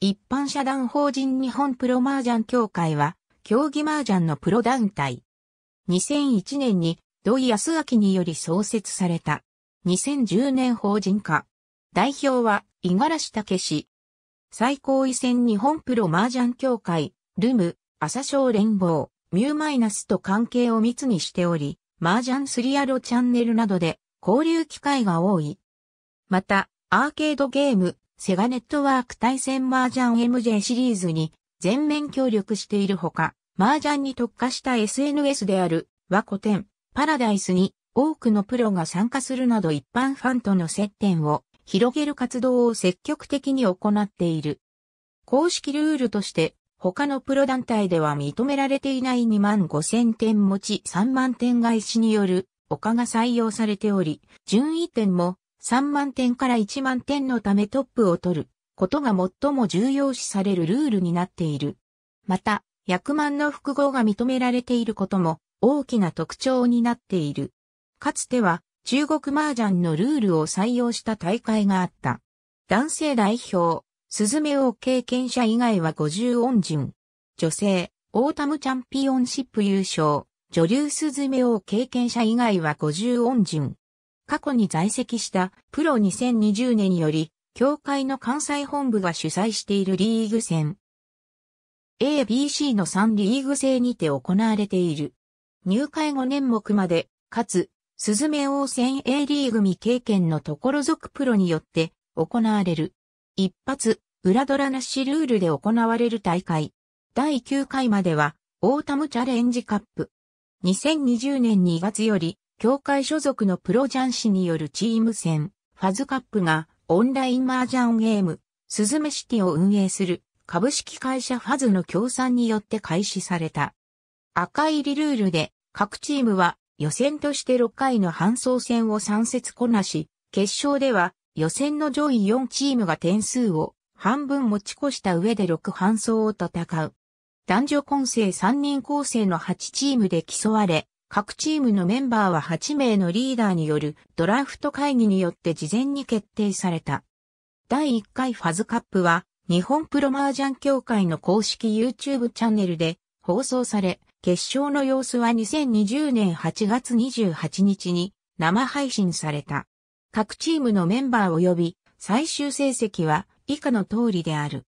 一般社団法人日本プロ麻雀協会は、競技麻雀のプロ団体。2001年に土井康明により創設された。2010年法人化。代表は五十嵐武氏。最高位戦日本プロ麻雀協会、ルム、朝青連合、ミューマイナスと関係を密にしており、麻雀スリアロチャンネルなどで交流機会が多い。また、アーケードゲーム、セガネットワーク対戦麻雀 MJ シリーズに全面協力しているほか、麻雀に特化した SNS である和古典、パラダイスに多くのプロが参加するなど一般ファンとの接点を広げる活動を積極的に行っている。公式ルールとして他のプロ団体では認められていない2万5000点持ち3万点返しによる丘が採用されており、順位点も3万点から1万点のためトップを取ることが最も重要視されるルールになっている。また、役満の複合が認められていることも大きな特徴になっている。かつては中国麻雀のルールを採用した大会があった。男性代表、スズメ王経験者以外は50音順。女性、オータムチャンピオンシップ優勝。女流スズメ王経験者以外は50音順。過去に在籍したプロ2020年より、協会の関西本部が主催しているリーグ戦。ABC の3リーグ制にて行われている。入会後年目まで、かつ、スズメ王戦 A リーグ未経験のところ属プロによって行われる。一発、裏ドラなしルールで行われる大会。第9回までは、オータムチャレンジカップ。2020年2月より、協会所属のプロ雀士によるチーム戦、ファズカップがオンライン麻雀ゲーム、スズメシティを運営する株式会社ファズの協賛によって開始された。赤入りルールで各チームは予選として6回の搬送戦を3節こなし、決勝では予選の上位4チームが点数を半分持ち越した上で6搬送を戦う。男女混成3人構成の8チームで競われ、各チームのメンバーは8名のリーダーによるドラフト会議によって事前に決定された。第1回ファズカップは日本プロマージャン協会の公式 YouTube チャンネルで放送され、決勝の様子は2020年8月28日に生配信された。各チームのメンバー及び最終成績は以下の通りである。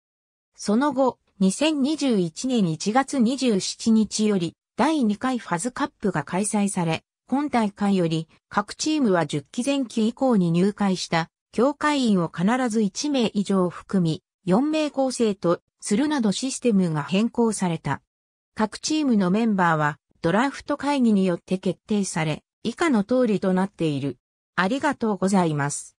その後、2021年1月27日より第2回ファズカップが開催され、本大会より各チームは10期前期以降に入会した協会員を必ず1名以上含み、4名構成とするなどシステムが変更された。各チームのメンバーはドラフト会議によって決定され、以下の通りとなっている。ありがとうございます。